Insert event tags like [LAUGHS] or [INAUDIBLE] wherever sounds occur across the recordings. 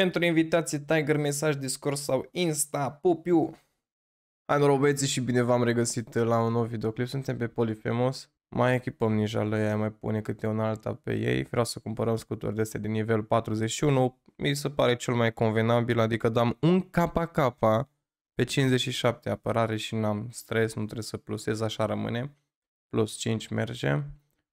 Pentru invitații Tiger, mesaj, Discord sau Insta, pupiu! Hai băieții și bine v-am regăsit la un nou videoclip, suntem pe Polifemos. Mai echipăm ninja la ea, mai pune câte un alta pe ei. Vreau să cumpărăm scuturi de astea de nivel 41. Mi se pare cel mai convenabil, adică dam un capa capa pe 57 apărare și n-am stres, nu trebuie să plusez, așa rămâne. Plus 5 merge.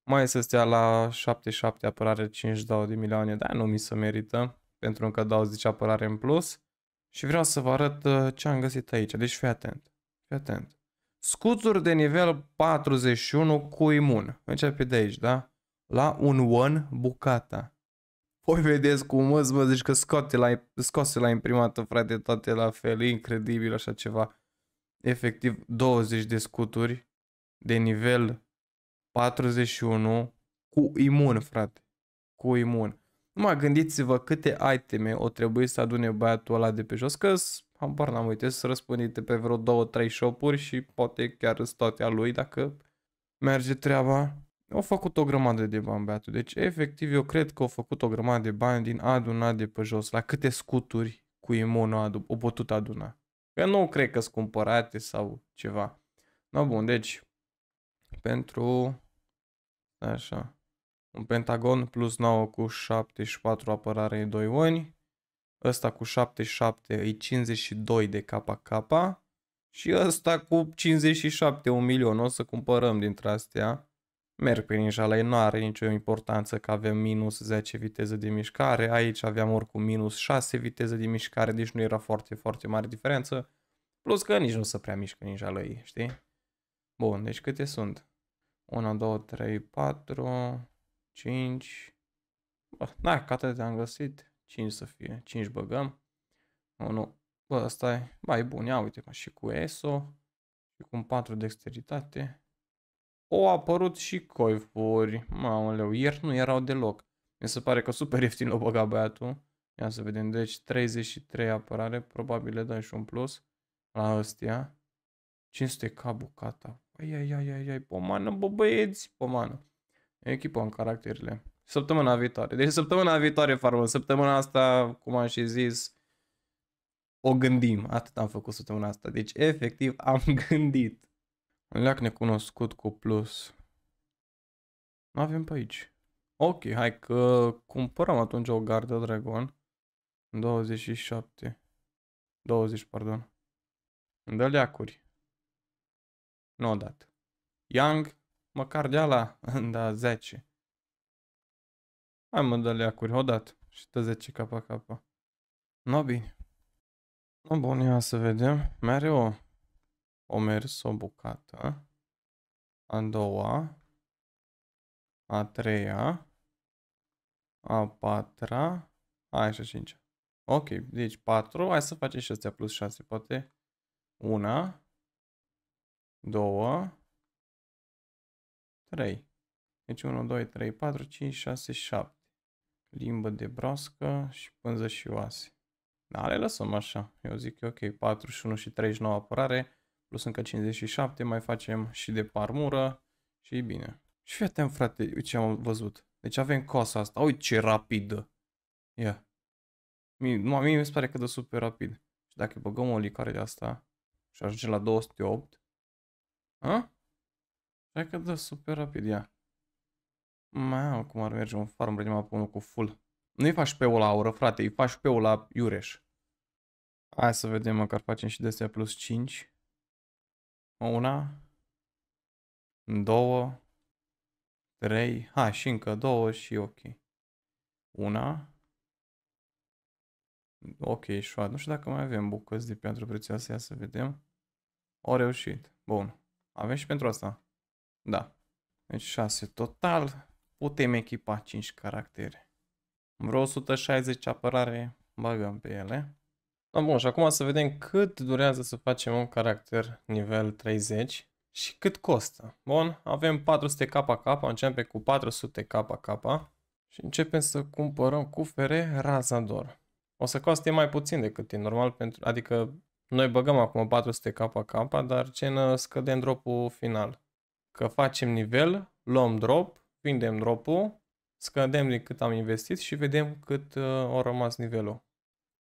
Mai să stea la 77 apărare, 5 dau de milioane, dar nu mi se merită pentru încă 20 apărare în plus. Și vreau să vă arăt uh, ce am găsit aici. Deci fii atent. Fii atent. Scuțuri de nivel 41 cu imun. Începe de aici, da? La un one bucata. Voi vedeți cum mă, mă zici că scoate la, scoase la imprimată, frate, toate la fel. E incredibil așa ceva. Efectiv 20 de scuturi de nivel 41 cu imun, frate. Cu imun. Numai gândiți-vă câte iteme o trebuie să adune băiatul ăla de pe jos, că habar n-am uite să răspundite pe vreo două, trei shopuri și poate chiar sunt toate a lui dacă merge treaba. Au făcut o grămadă de bani, băiatul. Deci, efectiv, eu cred că au făcut o grămadă de bani din adunat de pe jos. La câte scuturi cu imunul adu- o putut aduna. Că nu cred că sunt cumpărate sau ceva. No, bun, deci, pentru... Așa un pentagon plus 9 cu 74 apărare e 2 oni, ăsta cu 77 e 52 de KK și ăsta cu 57 un milion, o să cumpărăm dintre astea. Merg pe prin inșala, nu are nicio importanță că avem minus 10 viteză de mișcare, aici aveam oricum minus 6 viteză de mișcare, deci nu era foarte, foarte mare diferență. Plus că nici nu se prea mișcă ninjala ei, știi? Bun, deci câte sunt? 1, 2, 3, 4, 5. Bă, na, că atât am găsit. 5 să fie. 5 băgăm. Nu, nu. Bă, asta e. Ba, e bun. Ia uite, ca și cu ESO. Și cu 4 dexteritate. O, a apărut și coivuri. Maoleu, ieri nu erau deloc. Mi se pare că super ieftin l o băga băiatul. Ia să vedem. Deci 33 apărare. Probabil le dai și un plus la ăstia. 500 ca bucata. Ai, ai, ai, ai, ai, pomană, bă băieți, pomană. Echipăm caracterele. Săptămâna viitoare. Deci săptămâna viitoare, farmă. Săptămâna asta, cum am și zis, o gândim. Atât am făcut săptămâna asta. Deci, efectiv, [LAUGHS] am gândit. Un leac necunoscut cu plus. Nu avem pe aici. Ok, hai că cumpărăm atunci o gardă dragon. 27. 20, pardon. Îmi dă leacuri. Nu o dat. Young, Măcar de ala, [LAUGHS] da, 10. Hai mă, dă leacuri, odată. Și tă 10 capa capa. No, bine. No, bun, ia să vedem. Mere o... O mers o bucată. A doua. A treia. A patra. A, și a cincea. Ok, deci 4. Hai să facem și astea plus 6, poate. Una. Două. 3. Deci 1, 2, 3, 4, 5, 6, 7. Limbă de broască și pânză și oase. Da, le lăsăm așa. Eu zic că ok, 41 și 39 apărare, plus încă 57, mai facem și de parmură și e bine. Și fii atent, frate, uite ce am văzut. Deci avem coasa asta. Uite ce rapidă. Ia. Mie, mie mi se pare că dă super rapid. Și dacă băgăm o licare de asta și ajungem la 208. A? Hai că dă super rapid ea. Mamă, cum ar merge un farm prima pe unul cu full. Nu-i faci pe-ul la aură, frate, îi faci pe-ul la iureș. Hai să vedem, măcar facem și destea plus 5. Una. Două. Trei. Ha, și încă două și ok. Una. Ok, șoat. Nu știu dacă mai avem bucăți de piatră prețioasă, ia să vedem. O reușit. Bun. Avem și pentru asta. Da. Deci 6 total. Putem echipa 5 caractere. Vreo 160 apărare bagăm pe ele. Da, bun, și acum să vedem cât durează să facem un caracter nivel 30 și cât costă. Bun, avem 400 KK, începem cu 400 KK și începem să cumpărăm cufere Razador. O să coste mai puțin decât e normal, pentru, adică noi băgăm acum 400 KK, dar ce ne scădem dropul final că facem nivel, luăm drop, vindem dropul, scădem din cât am investit și vedem cât uh, a rămas nivelul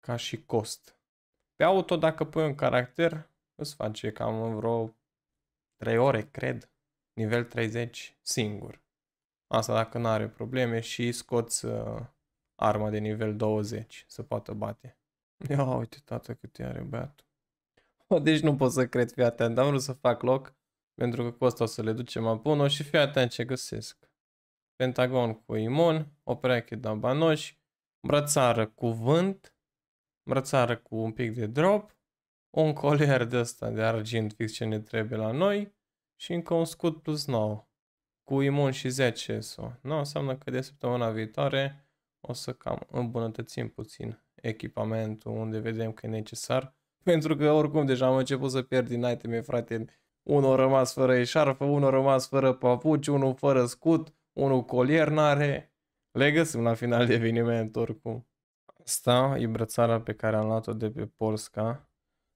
ca și cost. Pe auto, dacă pui un caracter, îți face cam în vreo 3 ore, cred, nivel 30 singur. Asta dacă nu are probleme și scoți uh, arma de nivel 20 să poată bate. Ia uite, tată, cât are băiatul. [LAUGHS] Deci nu pot să cred, fii atent, am vrut să fac loc pentru că cu asta o să le ducem abonul și fii atent ce găsesc. Pentagon cu imun, o pereche de abanoși, brățară cu vânt, brățară cu un pic de drop, un colier de ăsta de argint fix ce ne trebuie la noi și încă un scut plus 9 cu imun și 10 SO. Nu, înseamnă că de săptămâna viitoare o să cam îmbunătățim puțin echipamentul unde vedem că e necesar. [LAUGHS] Pentru că oricum deja am început să pierd din iteme, frate, unul rămas fără eșarfă, unul rămas fără papuci, unul fără scut, unul colier n-are. Le găsim la final de eveniment oricum. Asta e brățara pe care am luat-o de pe Polska.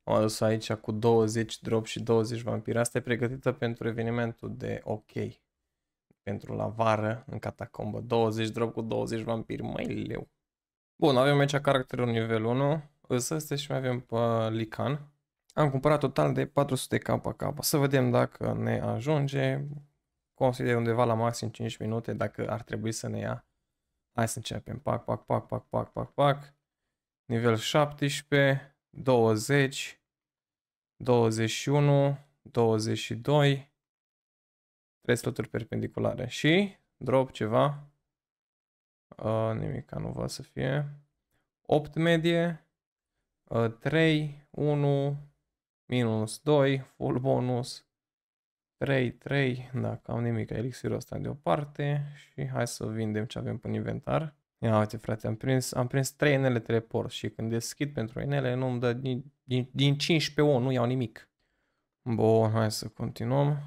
Am adus aici cu 20 drop și 20 vampiri. Asta e pregătită pentru evenimentul de ok. Pentru la vară, în catacombă. 20 drop cu 20 vampiri, mai leu. Bun, avem aici caracterul nivel 1. Însă este și mai avem pe uh, Lican. Am cumpărat total de 400 kk. Să vedem dacă ne ajunge. Consider undeva la maxim 5 minute dacă ar trebui să ne ia. Hai să începem. Pac, pac, pac, pac, pac, pac, pac. Nivel 17, 20, 21, 22, Trei sloturi perpendiculare și drop ceva. Uh, nimica nu va să fie. 8 medie, uh, 3, 1, minus 2, full bonus, 3, 3, dacă am nimic, elixirul ăsta deoparte și hai să vindem ce avem pe inventar. Ia uite frate, am prins, am prins 3 inele teleport și când deschid pentru inele nu îmi dă din, din, din 15 1, nu iau nimic. Bun, hai să continuăm.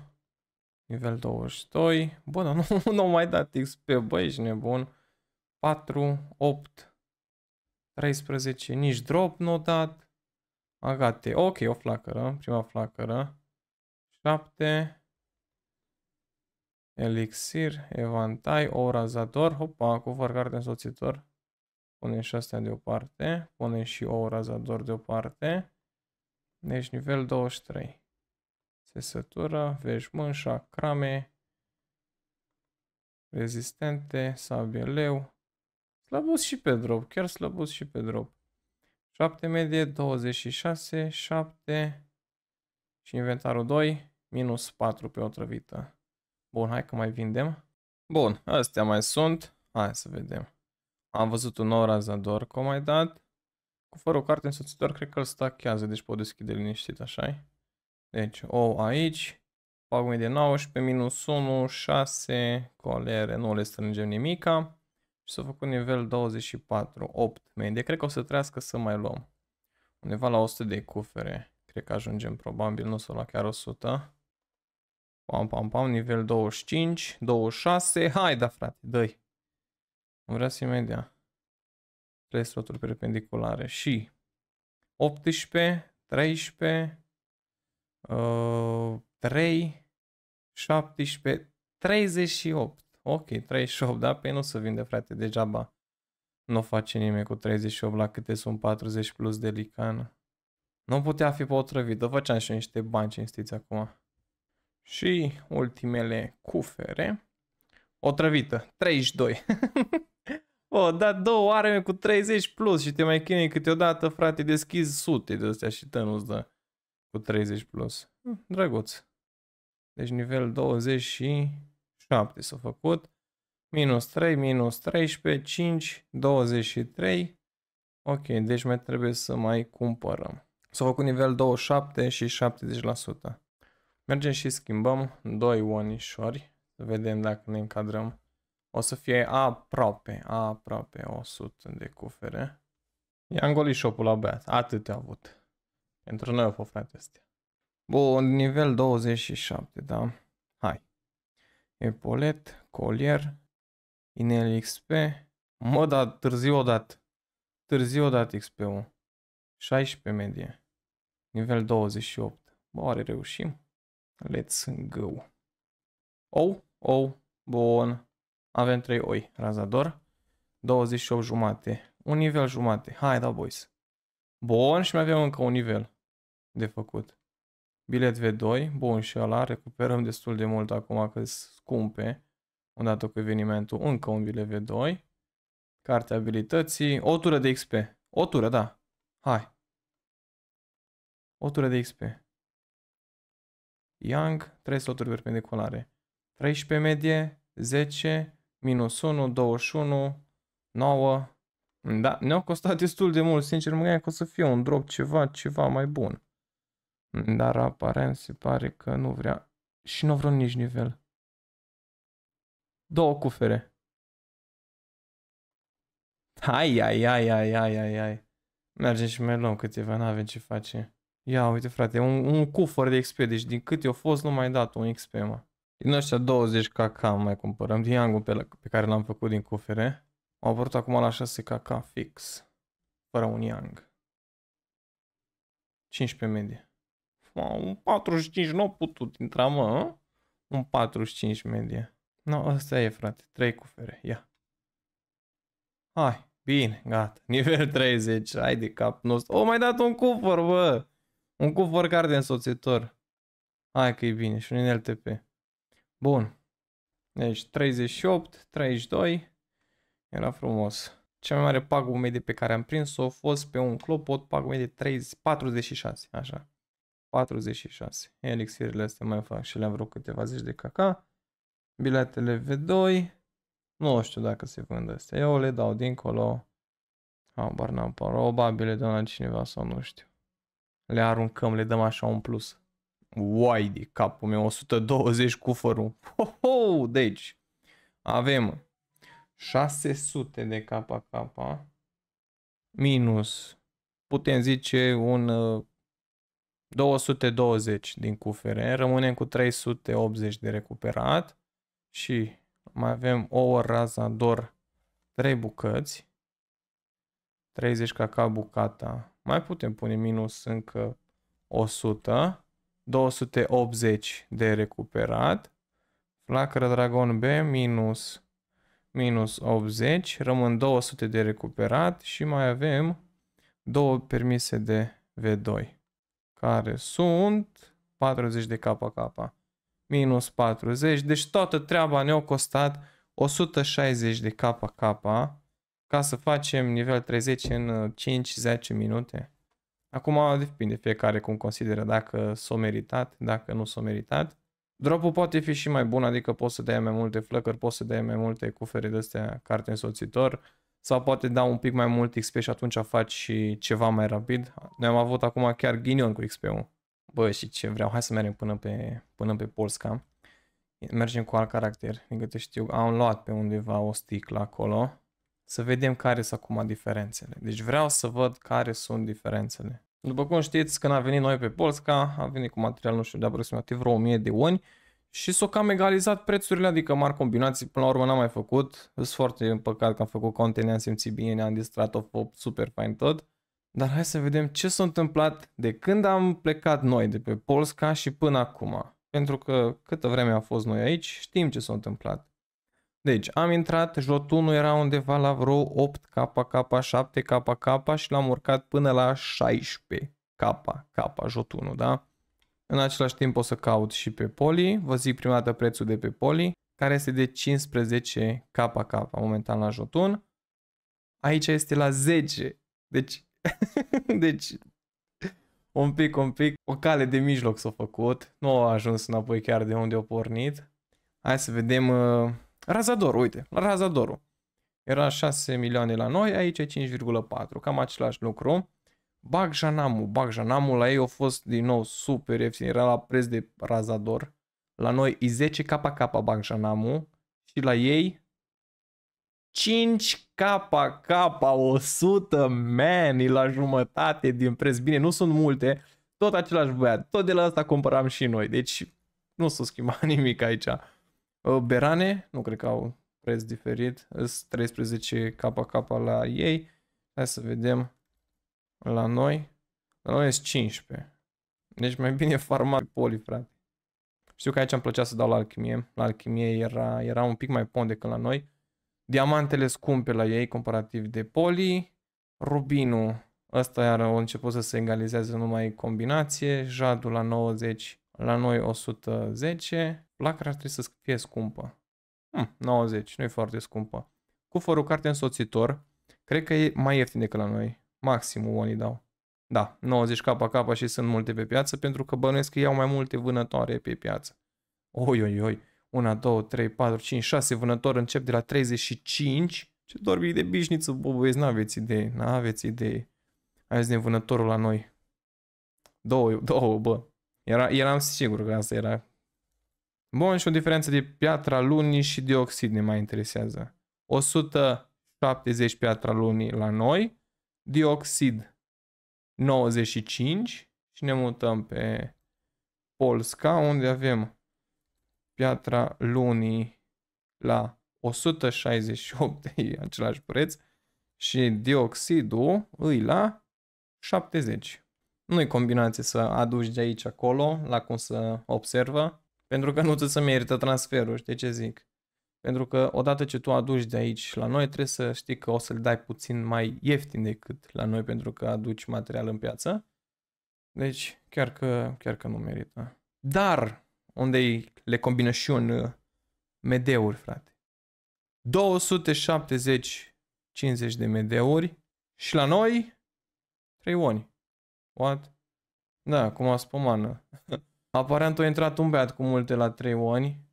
Nivel 22. bă, dar [LAUGHS] nu, nu mai dat XP, băi, ești nebun. 4, 8, 13, nici drop nu dat. Agate. Ah, ok, o flacără. Prima flacără. 7. Elixir, evantai, o razator. Hopa, cu de însoțitor. Pune și astea deoparte. Pune și o razator deoparte. Deci nivel 23. Sesătură, veșmân, crame, rezistente, leu, Slăbus și pe drop, chiar slăbus și pe drop. 7 medie, 26, 7 și inventarul 2, minus 4 pe o trăvită. Bun, hai că mai vindem. Bun, astea mai sunt. Hai să vedem. Am văzut un nou razador, cum ai dat. Cu fără o carte însoțitor, cred că îl stachează, deci pot deschide liniștit, așa -i? Deci, o aici, pagume de 19, minus 1, 6, colere, nu le strângem nimica și s-a făcut nivel 24, 8 medie. Cred că o să trească să mai luăm. Undeva la 100 de cufere. Cred că ajungem probabil, nu s-o la chiar 100. Pam, pam, pam, nivel 25, 26. Hai, da, frate, dă-i. Am vrea să imediat. 3 sloturi perpendiculare și 18, 13, uh, 3, 17, 38. Ok, 38, da? Păi nu se vinde, frate, degeaba. Nu face nimeni cu 38 la câte sunt 40 plus de licană. Nu putea fi potrivită, făceam și niște bani cinstiți acum. Și ultimele cufere. O trăvită, 32. o, da două arme cu 30 plus și te mai chinui câteodată, frate, deschizi sute de astea și tă nu-ți dă cu 30 plus. Hm, drăguț. Deci nivel 20 și 7 s-a făcut. Minus 3, minus 13, 5, 23. Ok, deci mai trebuie să mai cumpărăm. S-a făcut nivel 27 și 70%. Mergem și schimbăm 2 onișori. Să vedem dacă ne încadrăm. O să fie aproape, aproape 100 de cufere. I-am golit shop-ul la băiat. Atât a avut. Pentru noi o fost frate astea. Bun, nivel 27, da? Hai. Epolet, colier, XP, Mă, dar târziu odată. Târziu odată XP-ul. 16 medie. Nivel 28. Bă, oare reușim? Let's go. Ou, ou, bun. Avem 3 oi. Razador. 28 jumate. Un nivel jumate. Hai da, boys. Bun, și mai avem încă un nivel de făcut. Bilet V2, bun și ăla, recuperăm destul de mult acum că scumpe, odată cu evenimentul, încă un bilet V2. Cartea abilității, o tură de XP. O tură, da. Hai. O tură de XP. Young, 3 sloturi perpendiculare. 13 medie, 10, minus 1, 21, 9. Da, ne-au costat destul de mult, sincer, mă gândeam că o să fie un drop ceva, ceva mai bun. Dar aparent se pare că nu vrea și nu vreau nici nivel. Două cufere. Hai, ai, ai, ai, ai, ai, ai. Mergem și mai luăm câteva, nu avem ce face. Ia uite frate, un, un cufăr de XP, deci din cât eu fost nu mai dat un XP, mă. Din ăștia 20 kk mai cumpărăm, din angul pe, pe care l-am făcut din cufere. Am apărut acum la 6 kk fix, fără un yang. 15 medie un 45 nu a putut intra, mă. Un 45 medie. Nu, no, ăsta e, frate. 3 cufere. Ia. Hai. Bine, gata. [LAUGHS] Nivel 30. Hai de cap nostru. O, mai dat un cufăr, bă. Un cufăr card de însoțitor. Hai că e bine. Și un NLTP. Bun. Deci 38, 32. Era frumos. Cea mai mare pagubă medie pe care am prins-o a fost pe un clopot, pagubă medie 30, 46, așa. 46. Elixirile astea mai fac și le-am vreo câteva zeci de caca. Biletele V2. Nu știu dacă se vând astea. Eu le dau dincolo. Habar n-am Probabil de la cineva sau nu știu. Le aruncăm, le dăm așa un plus. Uai de capul meu, 120 cufărul. Ho, ho, deci avem 600 de capa capa. minus, putem zice, un uh, 220 din cufere, rămânem cu 380 de recuperat și mai avem ouă doar 3 bucăți, 30 caca bucata, mai putem pune minus încă 100, 280 de recuperat, flacără dragon B minus, minus 80, rămân 200 de recuperat și mai avem două permise de V2 care sunt 40 de KK minus 40, deci toată treaba ne-a costat 160 de KK ca să facem nivel 30 în 5-10 uh, minute. Acum depinde fiecare cum consideră dacă s-o meritat, dacă nu s-o meritat. Dropul poate fi și mai bun, adică poți să dai mai multe flăcări, poți să dai mai multe cufere de astea carte însoțitor sau poate da un pic mai mult XP și atunci faci și ceva mai rapid. Noi am avut acum chiar ghinion cu XP-ul. Bă, și ce vreau, hai să mergem până pe, până pe Polska. Mergem cu alt caracter, din câte știu, am luat pe undeva o sticlă acolo. Să vedem care sunt acum diferențele. Deci vreau să văd care sunt diferențele. După cum știți, când a venit noi pe Polska, a venit cu material, nu știu, de aproximativ vreo 1000 de oni și s-o cam egalizat prețurile, adică mari combinații, până la urmă n-am mai făcut. Sunt foarte păcat că am făcut conte, ne-am simțit bine, ne-am distrat, o fost super fain tot. Dar hai să vedem ce s-a întâmplat de când am plecat noi de pe Polska și până acum. Pentru că câtă vreme am fost noi aici, știm ce s-a întâmplat. Deci, am intrat, jotunul era undeva la vreo 8 KK, 7 KK și l-am urcat până la 16 KK, jotunul, da? În același timp o să caut și pe Poli. Vă zic prima dată prețul de pe Poli, care este de 15 KK momentan la Jotun. Aici este la 10. Deci, [LAUGHS] deci un pic, un pic, o cale de mijloc s-a făcut. Nu a ajuns înapoi chiar de unde a pornit. Hai să vedem uh, Razador, uite, la Razadorul. Era 6 milioane la noi, aici 5,4, cam același lucru. Bag Janamu, bag Janamu, la ei au fost din nou super ieftin, era la preț de razador. La noi e 10 KK bag Janamu și la ei 5 KK 100, man, e la jumătate din preț. Bine, nu sunt multe, tot același băiat, tot de la asta cumpăram și noi, deci nu s-a schimbat [LAUGHS] nimic aici. Uh, Berane, nu cred că au preț diferit, sunt 13 KK la ei. Hai să vedem. La noi, la noi sunt 15. Deci mai bine [LAUGHS] farma poli, frate. Știu că aici îmi plăcea să dau la alchimie. La alchimie era, era un pic mai pont decât la noi. Diamantele scumpe la ei comparativ de poli. Rubinul, ăsta iar au început să se egalizeze numai combinație. Jadul la 90, la noi 110. Placra trebuie să fie scumpă. Hm, 90, nu e foarte scumpă. Cu Cuforul carte însoțitor, cred că e mai ieftin decât la noi. Maximul unii dau. Da, 90 capa capa și sunt multe pe piață pentru că bănuiesc că iau mai multe vânătoare pe piață. Oi, oi, oi. 1, 2, 3, 4, 5, 6 vânători încep de la 35. Ce dorbi de bișniță, bă, băieți, n-aveți idee, n-aveți idee. Azi ne vânătorul la noi. Două, două, bă. Era, eram sigur că asta era. Bun, și o diferență de piatra lunii și dioxid ne mai interesează. 170 piatra lunii la noi, dioxid 95 și ne mutăm pe Polska, unde avem piatra lunii la 168, de [LAUGHS] același preț, și dioxidul îi la 70. Nu-i combinație să aduci de aici acolo, la cum să observă, pentru că nu ți se merită transferul, știi ce zic? Pentru că odată ce tu aduci de aici la noi, trebuie să știi că o să-l dai puțin mai ieftin decât la noi pentru că aduci material în piață. Deci chiar că, chiar că nu merită. Dar unde le combină și un uh, medeuri, frate. 270 50 de medeuri și la noi 3 oni. What? Da, cum a spomană. [LAUGHS] Aparent a intrat un beat cu multe la 3 oni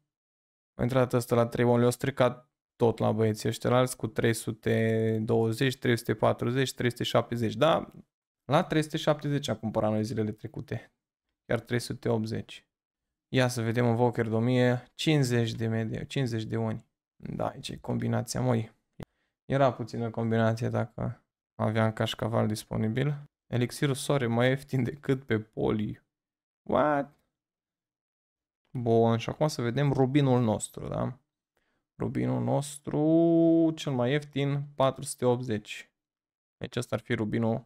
a intrat ăsta la 3 1, le au stricat tot la băieții ăștia alți cu 320, 340, 370, da, la 370 a cumpărat noi zilele trecute, chiar 380. Ia să vedem în Voker 2000, 50 de medie, 50 de oni. Da, aici e combinația moi. Era puțină combinație dacă aveam cașcaval disponibil. Elixirul soare mai ieftin decât pe poli. What? Bun, și acum să vedem rubinul nostru, da? Rubinul nostru, cel mai ieftin, 480. Deci asta ar fi rubinul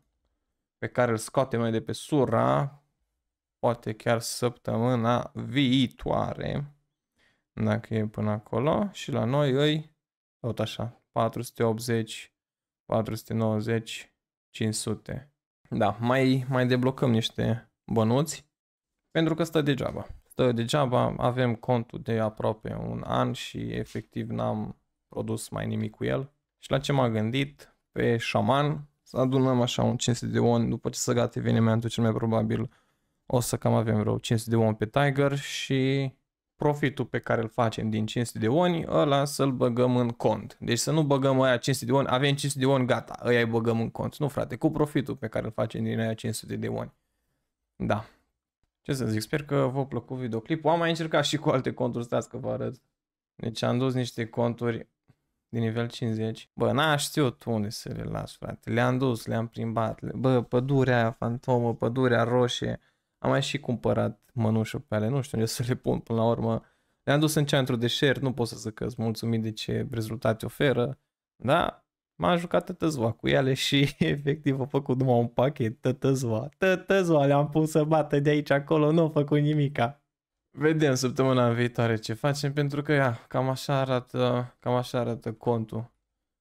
pe care îl scoatem noi de pe sura, poate chiar săptămâna viitoare, dacă e până acolo, și la noi îi, tot așa, 480, 490, 500. Da, mai, mai deblocăm niște bănuți, pentru că stă degeaba. Ă, degeaba avem contul de aproape un an și efectiv n-am produs mai nimic cu el. Și la ce m-am gândit? Pe șaman să adunăm așa un 500 de on după ce să gata evenimentul cel mai probabil o să cam avem vreo 500 de on pe Tiger și profitul pe care îl facem din 500 de oni, ăla să-l băgăm în cont. Deci să nu băgăm aia 500 de oni, avem 500 de oni, gata, ăia îi băgăm în cont. Nu frate, cu profitul pe care îl facem din aia 500 de oni. Da ce să zic, sper că v-a plăcut videoclipul. Am mai încercat și cu alte conturi, stați că vă arăt. Deci am dus niște conturi din nivel 50. Bă, n-aș știut unde să le las, frate. Le-am dus, le-am plimbat. Le... Bă, pădurea aia, fantomă, pădurea roșie. Am mai și cumpărat mănușă pe ale, nu știu unde să le pun până la urmă. Le-am dus în centru deșert, nu pot să zic că mulțumit de ce rezultate oferă. Da, m-am jucat tătăzua cu ele și [LAUGHS] efectiv a făcut numai un pachet tătăzua. Tătăzua le-am pus să bată de aici acolo, nu a făcut nimica. Vedem săptămâna în viitoare ce facem, pentru că ia, cam așa arată, cam așa arată contul.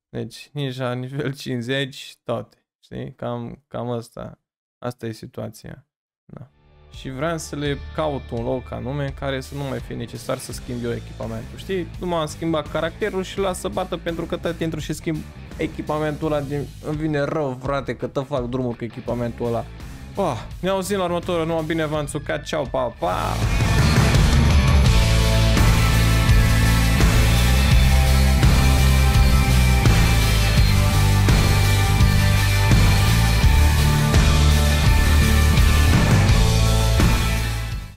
Deci, nici la nivel 50, toate. Știi? Cam, cam asta. Asta e situația. Da și vreau să le caut un loc anume care să nu mai fie necesar să schimb eu echipamentul, știi? Nu m-am schimbat caracterul și las să bată pentru că tot intru și schimb echipamentul ăla din... îmi vine rău, frate, că tot fac drumul cu echipamentul ăla. Oh, ne auzim la următorul, numai bine v-am țucat, ceau, pa, pa!